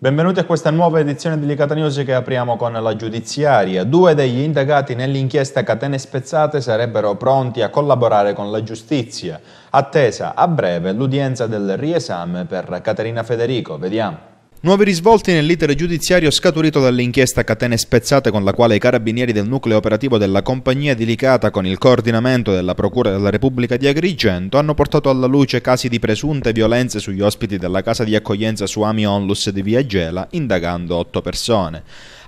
Benvenuti a questa nuova edizione di Licata News che apriamo con la giudiziaria. Due degli indagati nell'inchiesta Catene Spezzate sarebbero pronti a collaborare con la giustizia. Attesa a breve l'udienza del riesame per Caterina Federico. Vediamo. Nuovi risvolti nell'iter giudiziario scaturito dall'inchiesta Catene Spezzate con la quale i carabinieri del nucleo operativo della compagnia di Licata con il coordinamento della Procura della Repubblica di Agrigento hanno portato alla luce casi di presunte violenze sugli ospiti della casa di accoglienza Suami Onlus di Via Gela, indagando otto persone.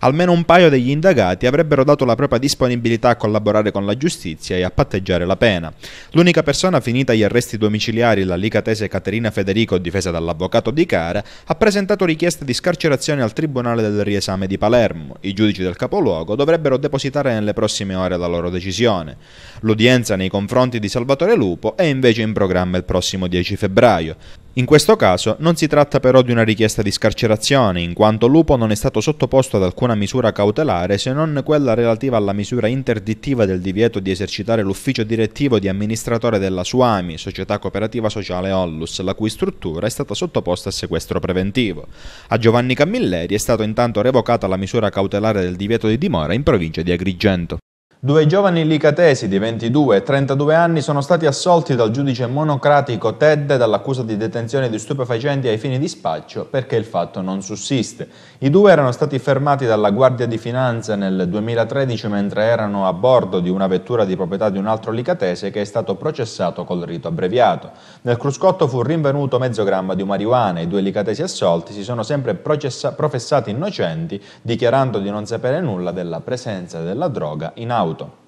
Almeno un paio degli indagati avrebbero dato la propria disponibilità a collaborare con la giustizia e a patteggiare la pena. L'unica persona finita agli arresti domiciliari, la licatese Caterina Federico, difesa dall'avvocato Di Cara, ha presentato richiesta di scarcerazione al Tribunale del Riesame di Palermo. I giudici del capoluogo dovrebbero depositare nelle prossime ore la loro decisione. L'udienza nei confronti di Salvatore Lupo è invece in programma il prossimo 10 febbraio. In questo caso non si tratta però di una richiesta di scarcerazione, in quanto Lupo non è stato sottoposto ad alcuna misura cautelare se non quella relativa alla misura interdittiva del divieto di esercitare l'ufficio direttivo di amministratore della Suami, società cooperativa sociale Ollus, la cui struttura è stata sottoposta a sequestro preventivo. A Giovanni Camilleri è stata intanto revocata la misura cautelare del divieto di dimora in provincia di Agrigento. Due giovani licatesi di 22 e 32 anni sono stati assolti dal giudice monocratico Ted dall'accusa di detenzione di stupefacenti ai fini di spaccio perché il fatto non sussiste. I due erano stati fermati dalla Guardia di Finanza nel 2013 mentre erano a bordo di una vettura di proprietà di un altro licatese che è stato processato col rito abbreviato. Nel cruscotto fu rinvenuto mezzo grammo di marijuana. I due licatesi assolti si sono sempre professati innocenti dichiarando di non sapere nulla della presenza della droga in auto avuto.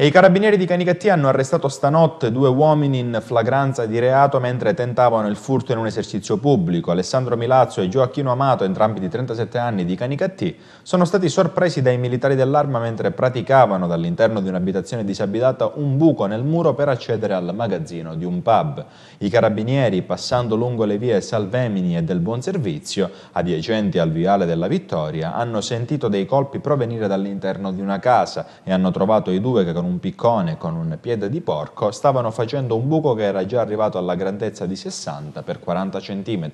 E i carabinieri di Canicattì hanno arrestato stanotte due uomini in flagranza di reato mentre tentavano il furto in un esercizio pubblico. Alessandro Milazzo e Gioacchino Amato, entrambi di 37 anni di Canicattì, sono stati sorpresi dai militari dell'arma mentre praticavano dall'interno di un'abitazione disabitata un buco nel muro per accedere al magazzino di un pub. I carabinieri, passando lungo le vie Salvemini e del Buon Servizio, adiacenti al viale della Vittoria, hanno sentito dei colpi provenire dall'interno di una casa e hanno trovato i due che con un piccone con un piede di porco stavano facendo un buco che era già arrivato alla grandezza di 60 x 40 cm.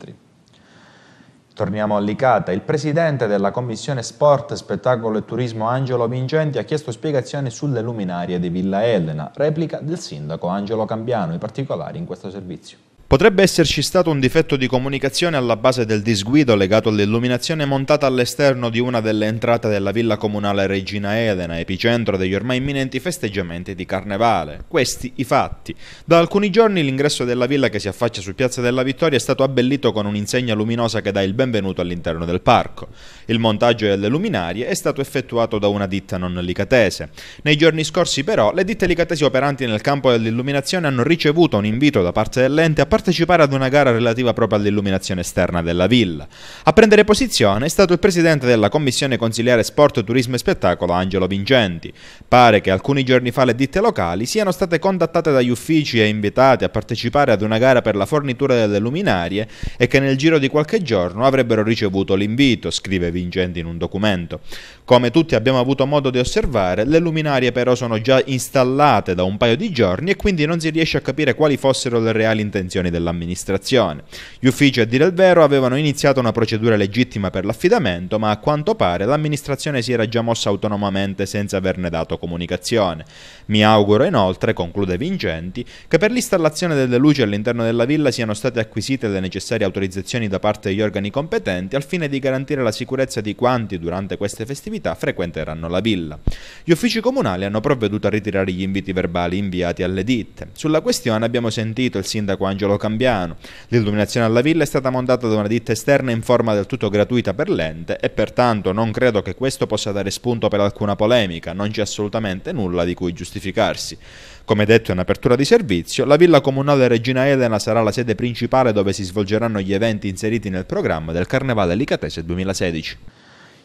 Torniamo a Licata. Il presidente della commissione Sport, Spettacolo e Turismo Angelo Vincenti ha chiesto spiegazioni sulle luminarie di Villa Elena, replica del sindaco Angelo Cambiano, i particolari in questo servizio. Potrebbe esserci stato un difetto di comunicazione alla base del disguido legato all'illuminazione montata all'esterno di una delle entrate della villa comunale Regina Elena, epicentro degli ormai imminenti festeggiamenti di Carnevale. Questi i fatti. Da alcuni giorni l'ingresso della villa che si affaccia su Piazza della Vittoria è stato abbellito con un'insegna luminosa che dà il benvenuto all'interno del parco. Il montaggio delle luminarie è stato effettuato da una ditta non licatese. Nei giorni scorsi però le ditte licatesi operanti nel campo dell'illuminazione hanno ricevuto un invito da parte dell'ente a partecipare ad una gara relativa proprio all'illuminazione esterna della villa. A prendere posizione è stato il presidente della commissione consigliare Sport, Turismo e Spettacolo Angelo Vincenti. Pare che alcuni giorni fa le ditte locali siano state contattate dagli uffici e invitate a partecipare ad una gara per la fornitura delle luminarie e che nel giro di qualche giorno avrebbero ricevuto l'invito, scrive Vincenti in un documento. Come tutti abbiamo avuto modo di osservare, le luminarie però sono già installate da un paio di giorni e quindi non si riesce a capire quali fossero le reali intenzioni decisioni dell'amministrazione. Gli uffici, a dire il vero, avevano iniziato una procedura legittima per l'affidamento, ma a quanto pare l'amministrazione si era già mossa autonomamente senza averne dato comunicazione. Mi auguro inoltre, conclude Vincenti, che per l'installazione delle luci all'interno della villa siano state acquisite le necessarie autorizzazioni da parte degli organi competenti al fine di garantire la sicurezza di quanti durante queste festività frequenteranno la villa. Gli uffici comunali hanno provveduto a ritirare gli inviti verbali inviati alle ditte. Sulla questione abbiamo sentito il sindaco Angelo Paolo Cambiano. L'illuminazione alla villa è stata montata da una ditta esterna in forma del tutto gratuita per lente e pertanto non credo che questo possa dare spunto per alcuna polemica, non c'è assolutamente nulla di cui giustificarsi. Come detto in apertura di servizio, la villa comunale Regina Elena sarà la sede principale dove si svolgeranno gli eventi inseriti nel programma del Carnevale Licatese 2016.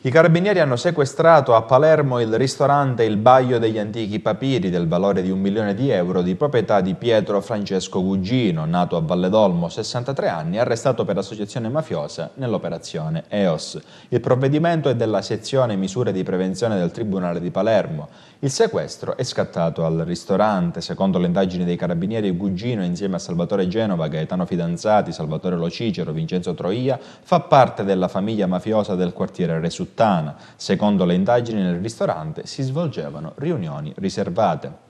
I carabinieri hanno sequestrato a Palermo il ristorante Il Baglio degli Antichi Papiri del valore di un milione di euro di proprietà di Pietro Francesco Gugino, nato a Valledolmo, 63 anni, arrestato per associazione mafiosa nell'operazione EOS. Il provvedimento è della sezione misure di prevenzione del Tribunale di Palermo. Il sequestro è scattato al ristorante. Secondo le indagini dei carabinieri, Gugino, insieme a Salvatore Genova, Gaetano Fidanzati, Salvatore Locicero, Vincenzo Troia, fa parte della famiglia mafiosa del quartiere Resuttano Suttana. Secondo le indagini nel ristorante si svolgevano riunioni riservate.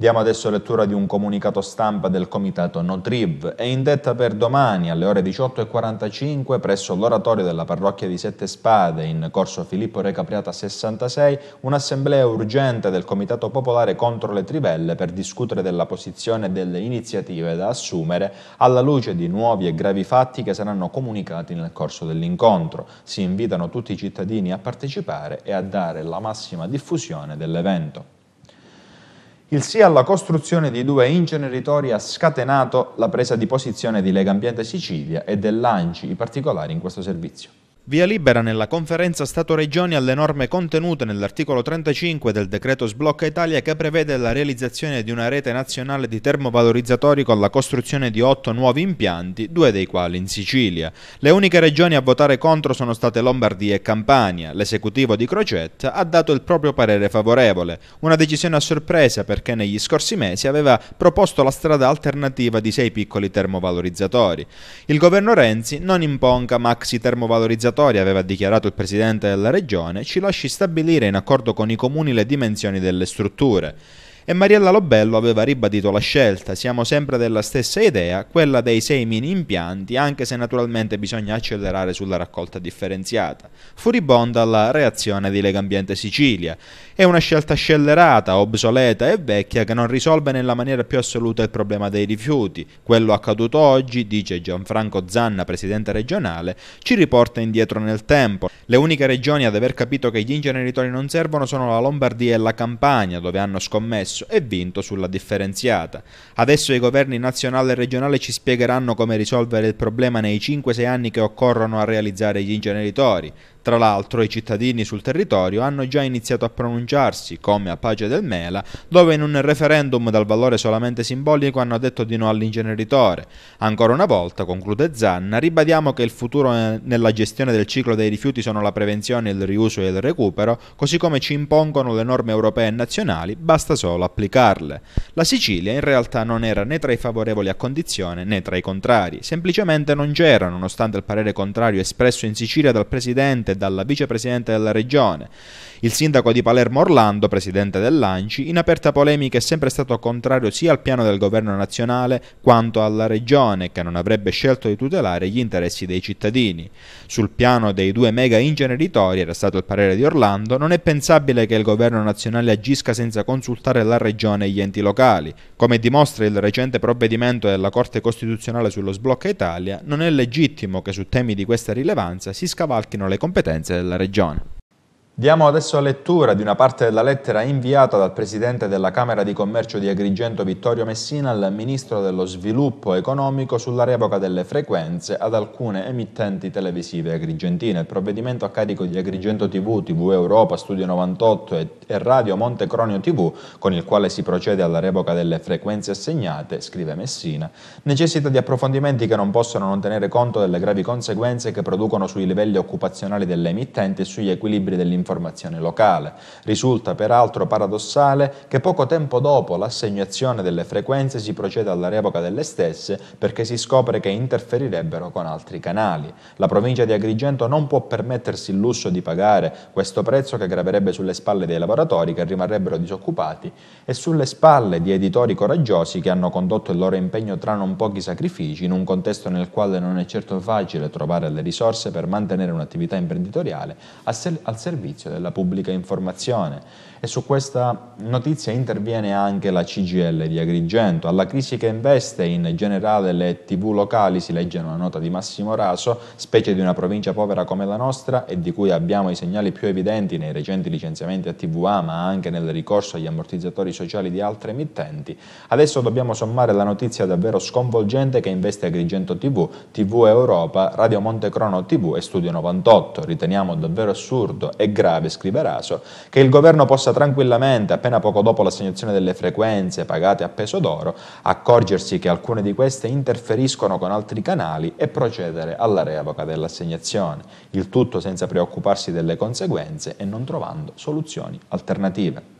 Diamo adesso lettura di un comunicato stampa del comitato Notriv. È indetta per domani alle ore 18.45 presso l'oratorio della parrocchia di Sette Spade in corso Filippo Re Capriata 66 un'assemblea urgente del comitato popolare contro le trivelle per discutere della posizione e delle iniziative da assumere alla luce di nuovi e gravi fatti che saranno comunicati nel corso dell'incontro. Si invitano tutti i cittadini a partecipare e a dare la massima diffusione dell'evento. Il sì alla costruzione di due inceneritori ha scatenato la presa di posizione di Lega Ambiente Sicilia e dell'ANCI, i particolari in questo servizio. Via libera nella conferenza Stato-Regioni alle norme contenute nell'articolo 35 del decreto Sblocca Italia che prevede la realizzazione di una rete nazionale di termovalorizzatori con la costruzione di otto nuovi impianti, due dei quali in Sicilia. Le uniche regioni a votare contro sono state Lombardia e Campania. L'esecutivo di Crocetta ha dato il proprio parere favorevole. Una decisione a sorpresa perché negli scorsi mesi aveva proposto la strada alternativa di sei piccoli termovalorizzatori. Il governo Renzi non imponga maxi termovalorizzatori conservatoria aveva dichiarato il presidente della regione, ci lasci stabilire in accordo con i comuni le dimensioni delle strutture e Mariella Lobello aveva ribadito la scelta, siamo sempre della stessa idea, quella dei sei mini impianti, anche se naturalmente bisogna accelerare sulla raccolta differenziata. Furibonda la reazione di Legambiente Sicilia. È una scelta scellerata, obsoleta e vecchia che non risolve nella maniera più assoluta il problema dei rifiuti. Quello accaduto oggi, dice Gianfranco Zanna, presidente regionale, ci riporta indietro nel tempo. Le uniche regioni ad aver capito che gli inceneritori non servono sono la Lombardia e la Campania, dove hanno scommesso processo e vinto sulla differenziata. Adesso i governi nazionale e regionale ci spiegheranno come risolvere il problema nei 5-6 anni che occorrono a realizzare gli inceneritori. Tra l'altro i cittadini sul territorio hanno già iniziato a pronunciarsi, come a Pace del Mela, dove in un referendum dal valore solamente simbolico hanno detto di no all'inceneritore. Ancora una volta, conclude Zanna, ribadiamo che il futuro eh, nella gestione del ciclo dei rifiuti sono la prevenzione, il riuso e il recupero, così come ci impongono le norme europee e nazionali, basta solo applicarle. La Sicilia in realtà non era né tra i favorevoli a condizione né tra i contrari, semplicemente non c'era, nonostante il parere contrario espresso in Sicilia dal Presidente dalla vicepresidente della regione il sindaco di Palermo Orlando, presidente dell'ANCI, in aperta polemica è sempre stato contrario sia al piano del governo nazionale quanto alla regione, che non avrebbe scelto di tutelare gli interessi dei cittadini. Sul piano dei due mega ingeneritori, era stato il parere di Orlando, non è pensabile che il governo nazionale agisca senza consultare la regione e gli enti locali. Come dimostra il recente provvedimento della Corte Costituzionale sullo sblocca Italia, non è legittimo che su temi di questa rilevanza si scavalchino le competenze della regione. Diamo adesso lettura di una parte della lettera inviata dal Presidente della Camera di Commercio di Agrigento Vittorio Messina al Ministro dello Sviluppo Economico sulla revoca delle frequenze ad alcune emittenti televisive agrigentine. Il provvedimento a carico di Agrigento TV, TV Europa, Studio 98 e Radio Monte Cronio TV, con il quale si procede alla revoca delle frequenze assegnate, scrive Messina, necessita di approfondimenti che non possono non tenere conto delle gravi conseguenze che producono sui livelli occupazionali delle emittenti e sugli equilibri dell'informazione informazione locale. Risulta peraltro paradossale che poco tempo dopo l'assegnazione delle frequenze si proceda alla revoca delle stesse perché si scopre che interferirebbero con altri canali. La provincia di Agrigento non può permettersi il lusso di pagare questo prezzo che graverebbe sulle spalle dei lavoratori che rimarrebbero disoccupati e sulle spalle di editori coraggiosi che hanno condotto il loro impegno tra non pochi sacrifici in un contesto nel quale non è certo facile trovare le risorse per mantenere un'attività imprenditoriale al servizio servizio della pubblica informazione e su questa notizia interviene anche la CGL di Agrigento. Alla crisi che investe in generale le tv locali, si legge in una nota di Massimo Raso, specie di una provincia povera come la nostra e di cui abbiamo i segnali più evidenti nei recenti licenziamenti a TVA ma anche nel ricorso agli ammortizzatori sociali di altre emittenti, adesso dobbiamo sommare la notizia davvero sconvolgente che investe Agrigento TV, TV Europa, Radio Montecrono TV e Studio 98. Riteniamo davvero assurdo e grave, scrive Raso, che il governo possa possa tranquillamente, appena poco dopo l'assegnazione delle frequenze pagate a peso d'oro, accorgersi che alcune di queste interferiscono con altri canali e procedere alla revoca dell'assegnazione, il tutto senza preoccuparsi delle conseguenze e non trovando soluzioni alternative.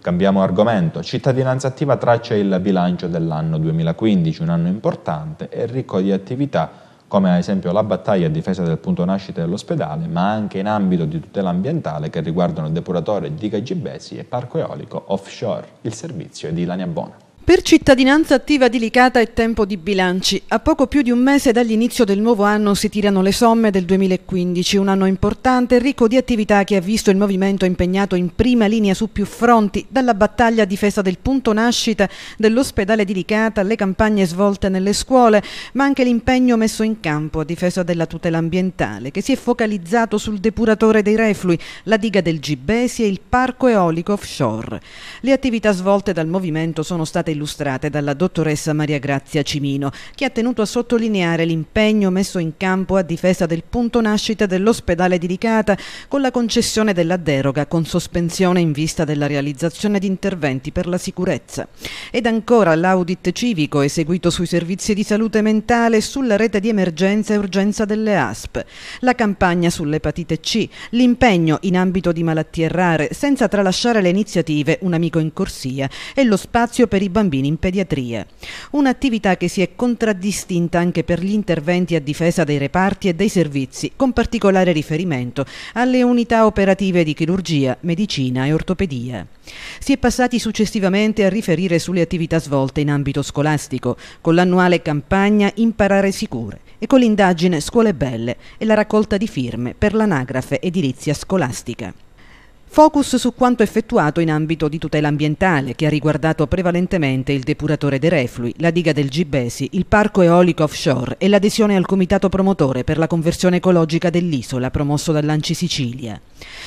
Cambiamo argomento. Cittadinanza attiva traccia il bilancio dell'anno 2015, un anno importante e ricco di attività come ad esempio la battaglia a difesa del punto nascita dell'ospedale, ma anche in ambito di tutela ambientale che riguardano il depuratore di Cagibesi e parco eolico offshore. Il servizio è di Ilania Bona. Per cittadinanza attiva di Licata è tempo di bilanci. A poco più di un mese dall'inizio del nuovo anno si tirano le somme del 2015, un anno importante ricco di attività che ha visto il movimento impegnato in prima linea su più fronti, dalla battaglia a difesa del punto nascita dell'ospedale di Licata, alle campagne svolte nelle scuole, ma anche l'impegno messo in campo a difesa della tutela ambientale, che si è focalizzato sul depuratore dei reflui, la diga del Gibesi e il parco eolico offshore. Le attività svolte dal movimento sono state illustrate dalla dottoressa Maria Grazia Cimino, che ha tenuto a sottolineare l'impegno messo in campo a difesa del punto nascita dell'ospedale di Ricata con la concessione della deroga con sospensione in vista della realizzazione di interventi per la sicurezza. Ed ancora l'audit civico eseguito sui servizi di salute mentale e sulla rete di emergenza e urgenza delle ASP, la campagna sull'epatite C, l'impegno in ambito di malattie rare senza tralasciare le iniziative Un amico in corsia e lo spazio per i bambini bambini in pediatria. Un'attività che si è contraddistinta anche per gli interventi a difesa dei reparti e dei servizi, con particolare riferimento alle unità operative di chirurgia, medicina e ortopedia. Si è passati successivamente a riferire sulle attività svolte in ambito scolastico, con l'annuale campagna Imparare sicure e con l'indagine Scuole Belle e la raccolta di firme per l'anagrafe edilizia scolastica. Focus su quanto effettuato in ambito di tutela ambientale, che ha riguardato prevalentemente il depuratore dei reflui, la diga del Gibesi, il parco eolico offshore e l'adesione al comitato promotore per la conversione ecologica dell'isola, promosso dall'Anci Sicilia.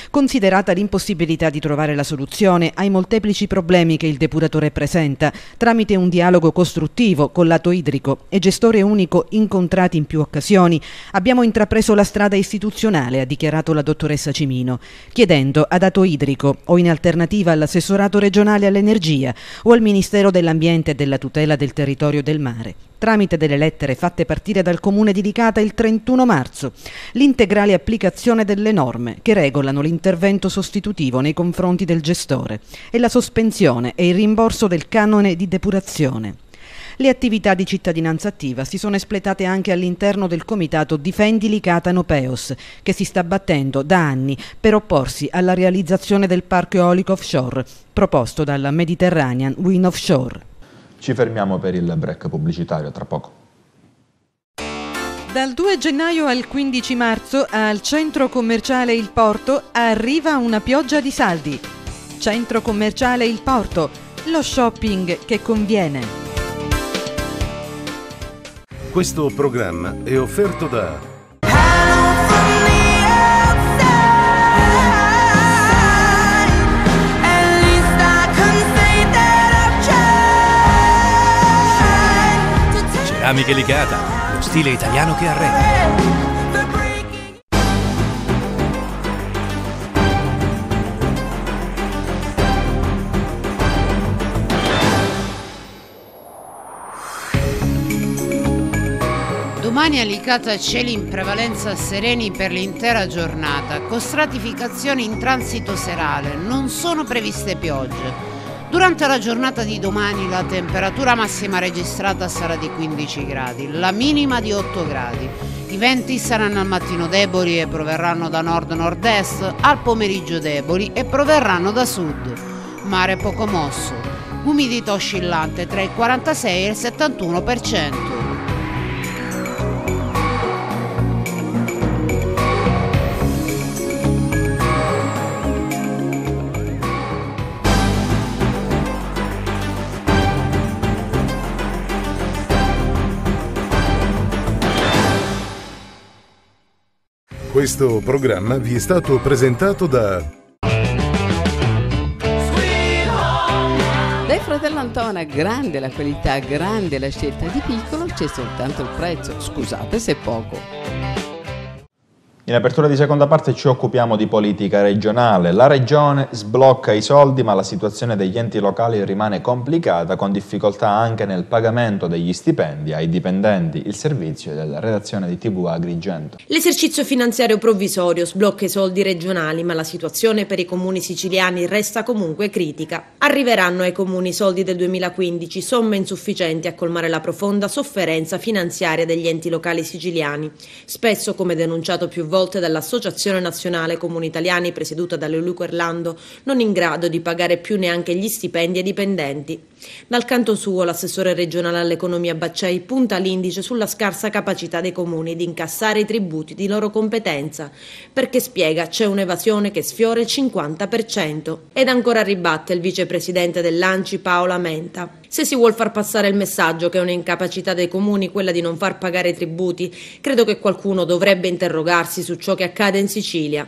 Considerata l'impossibilità di trovare la soluzione ai molteplici problemi che il depuratore presenta, tramite un dialogo costruttivo con lato idrico e gestore unico incontrati in più occasioni, abbiamo intrapreso la strada istituzionale, ha dichiarato la dottoressa Cimino, chiedendo ad attuare mercato idrico o in alternativa all'assessorato regionale all'energia o al Ministero dell'Ambiente e della tutela del territorio del mare tramite delle lettere fatte partire dal Comune di Licata il 31 marzo, l'integrale applicazione delle norme che regolano l'intervento sostitutivo nei confronti del gestore e la sospensione e il rimborso del canone di depurazione. Le attività di cittadinanza attiva si sono espletate anche all'interno del comitato Difendili Catano Peos, che si sta battendo da anni per opporsi alla realizzazione del parco eolico offshore, proposto dalla Mediterranean Wind Offshore. Ci fermiamo per il break pubblicitario tra poco. Dal 2 gennaio al 15 marzo al centro commerciale Il Porto arriva una pioggia di saldi. Centro commerciale Il Porto, lo shopping che conviene. Questo programma è offerto da Ceramiche Licata, lo stile italiano che arreda. Domani alicata cieli in prevalenza sereni per l'intera giornata, con stratificazione in transito serale, non sono previste piogge. Durante la giornata di domani la temperatura massima registrata sarà di 15 gradi, la minima di 8 gradi. I venti saranno al mattino deboli e proverranno da nord-nord-est, al pomeriggio deboli e proverranno da sud. Mare poco mosso, umidità oscillante tra il 46 e il 71%. Questo programma vi è stato presentato da Dai Fratello Antona, grande la qualità, grande la scelta. Di piccolo c'è soltanto il prezzo. Scusate se è poco. In apertura di seconda parte ci occupiamo di politica regionale. La regione sblocca i soldi ma la situazione degli enti locali rimane complicata con difficoltà anche nel pagamento degli stipendi ai dipendenti. Il servizio della redazione di TV Agrigento. L'esercizio finanziario provvisorio sblocca i soldi regionali ma la situazione per i comuni siciliani resta comunque critica. Arriveranno ai comuni i soldi del 2015, somme insufficienti a colmare la profonda sofferenza finanziaria degli enti locali siciliani. Spesso, come denunciato più volte, raccolte dall'Associazione Nazionale Comuni Italiani presieduta da Leoluco Erlando, non in grado di pagare più neanche gli stipendi ai dipendenti. Dal canto suo l'assessore regionale all'economia Baccei punta l'indice sulla scarsa capacità dei comuni di incassare i tributi di loro competenza, perché spiega c'è un'evasione che sfiora il 50%. Ed ancora ribatte il vicepresidente dell'Anci Paola Menta. Se si vuol far passare il messaggio che è un'incapacità dei comuni quella di non far pagare i tributi, credo che qualcuno dovrebbe interrogarsi su ciò che accade in Sicilia,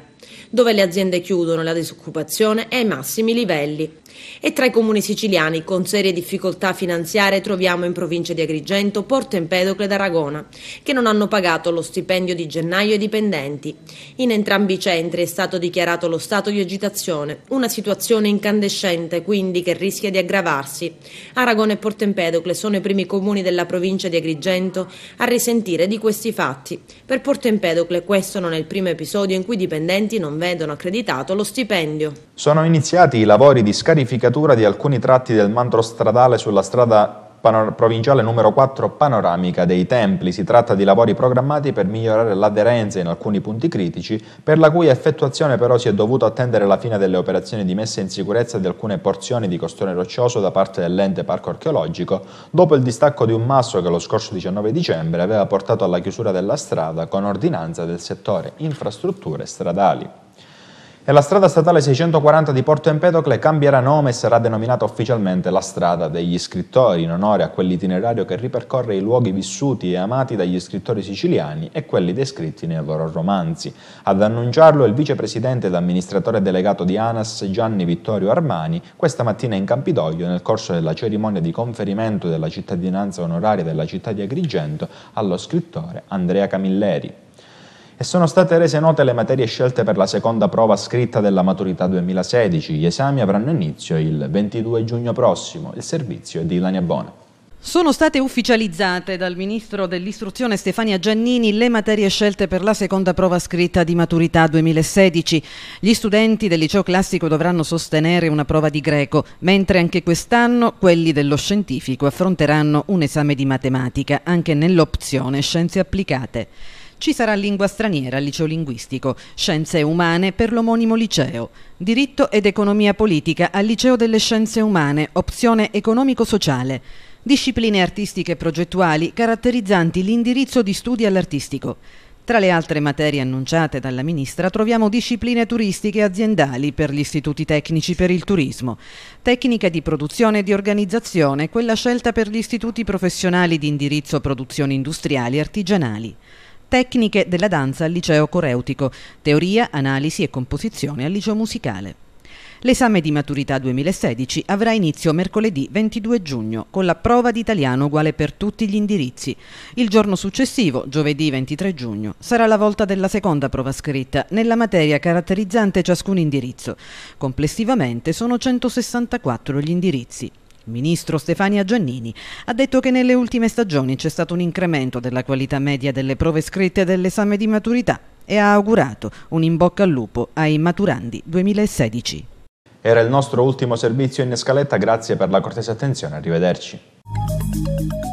dove le aziende chiudono e la disoccupazione è ai massimi livelli. E tra i comuni siciliani con serie difficoltà finanziarie troviamo in provincia di Agrigento, Porto Empedocle ed Aragona, che non hanno pagato lo stipendio di gennaio ai dipendenti. In entrambi i centri è stato dichiarato lo stato di agitazione, una situazione incandescente quindi che rischia di aggravarsi. Aragona e Porto Empedocle sono i primi comuni della provincia di Agrigento a risentire di questi fatti. Per Porto Empedocle questo non è il primo episodio in cui i dipendenti non vedono accreditato lo stipendio. Sono iniziati i lavori di scarificazione verificatura di alcuni tratti del mantro stradale sulla strada provinciale numero 4 panoramica dei templi. Si tratta di lavori programmati per migliorare l'aderenza in alcuni punti critici, per la cui effettuazione però si è dovuto attendere la fine delle operazioni di messa in sicurezza di alcune porzioni di costone roccioso da parte dell'ente parco archeologico, dopo il distacco di un masso che lo scorso 19 dicembre aveva portato alla chiusura della strada con ordinanza del settore infrastrutture stradali e la strada statale 640 di Porto Empedocle cambierà nome e sarà denominata ufficialmente la strada degli scrittori, in onore a quell'itinerario che ripercorre i luoghi vissuti e amati dagli scrittori siciliani e quelli descritti nei loro romanzi. Ad annunciarlo il vicepresidente ed amministratore delegato di ANAS Gianni Vittorio Armani questa mattina in Campidoglio nel corso della cerimonia di conferimento della cittadinanza onoraria della città di Agrigento allo scrittore Andrea Camilleri e sono state rese note le materie scelte per la seconda prova scritta della maturità 2016. Gli esami avranno inizio il 22 giugno prossimo. Il servizio è di Ilania Bona. Sono state ufficializzate dal Ministro dell'Istruzione Stefania Giannini le materie scelte per la seconda prova scritta di maturità 2016. Gli studenti del liceo classico dovranno sostenere una prova di greco, mentre anche quest'anno quelli dello scientifico affronteranno un esame di matematica, anche nell'opzione scienze applicate. Ci sarà lingua straniera al liceo linguistico, scienze umane per l'omonimo liceo, diritto ed economia politica al liceo delle scienze umane, opzione economico-sociale, discipline artistiche e progettuali caratterizzanti l'indirizzo di studi all'artistico. Tra le altre materie annunciate dalla Ministra troviamo discipline turistiche e aziendali per gli istituti tecnici per il turismo, tecnica di produzione e di organizzazione, quella scelta per gli istituti professionali di indirizzo produzioni industriali e artigianali. Tecniche della danza al liceo coreutico, teoria, analisi e composizione al liceo musicale. L'esame di maturità 2016 avrà inizio mercoledì 22 giugno con la prova di italiano uguale per tutti gli indirizzi. Il giorno successivo, giovedì 23 giugno, sarà la volta della seconda prova scritta nella materia caratterizzante ciascun indirizzo. Complessivamente sono 164 gli indirizzi. Il ministro Stefania Giannini ha detto che nelle ultime stagioni c'è stato un incremento della qualità media delle prove scritte dell'esame di maturità e ha augurato un in bocca al lupo ai maturandi 2016. Era il nostro ultimo servizio in scaletta, grazie per la cortese attenzione, arrivederci.